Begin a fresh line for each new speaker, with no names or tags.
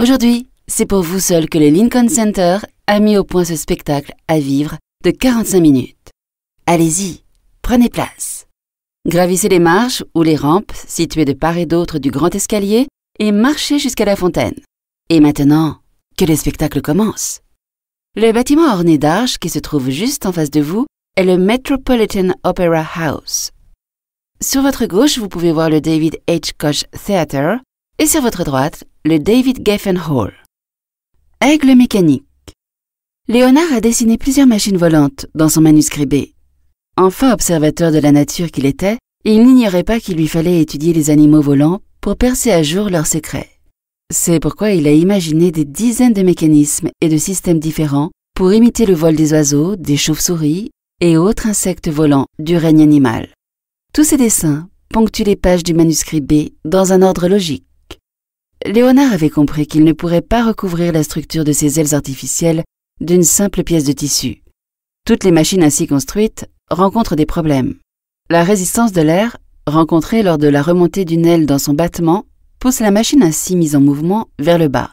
Aujourd'hui, c'est pour vous seul que le Lincoln Center a mis au point ce spectacle à vivre de 45 minutes. Allez-y, prenez place. Gravissez les marches ou les rampes situées de part et d'autre du grand escalier et marchez jusqu'à la fontaine. Et maintenant, que le spectacle commence. Le bâtiment orné d'arches qui se trouve juste en face de vous est le Metropolitan Opera House. Sur votre gauche, vous pouvez voir le David H. Koch Theatre. Et sur votre droite, le David Geffen Hall. Aigle mécanique. Léonard a dessiné plusieurs machines volantes dans son manuscrit B. Enfin observateur de la nature qu'il était, il n'ignorait pas qu'il lui fallait étudier les animaux volants pour percer à jour leurs secrets. C'est pourquoi il a imaginé des dizaines de mécanismes et de systèmes différents pour imiter le vol des oiseaux, des chauves-souris et autres insectes volants du règne animal. Tous ces dessins ponctuent les pages du manuscrit B dans un ordre logique. Léonard avait compris qu'il ne pourrait pas recouvrir la structure de ses ailes artificielles d'une simple pièce de tissu. Toutes les machines ainsi construites rencontrent des problèmes. La résistance de l'air, rencontrée lors de la remontée d'une aile dans son battement, pousse la machine ainsi mise en mouvement vers le bas.